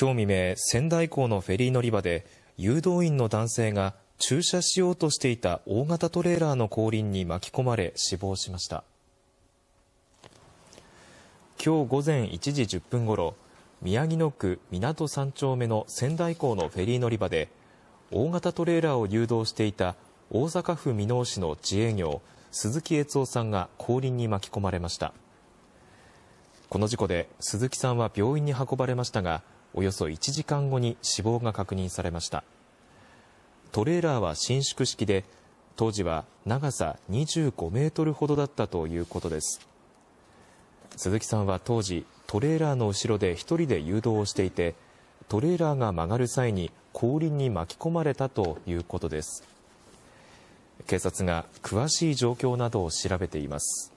今日未明、仙台港のフェリー乗り場で、誘導員の男性が駐車しようとしていた大型トレーラーの後輪に巻き込まれ死亡しました。今日午前1時10分ごろ、宮城野区港3丁目の仙台港のフェリー乗り場で、大型トレーラーを誘導していた大阪府箕面市の自営業、鈴木悦夫さんが後輪に巻き込まれました。この事故で鈴木さんは病院に運ばれましたが、およそ1時間後に死亡が確認されました。トレーラーは伸縮式で、当時は長さ25メートルほどだったということです。鈴木さんは当時、トレーラーの後ろで一人で誘導をしていて、トレーラーが曲がる際に後輪に巻き込まれたということです。警察が詳しい状況などを調べています。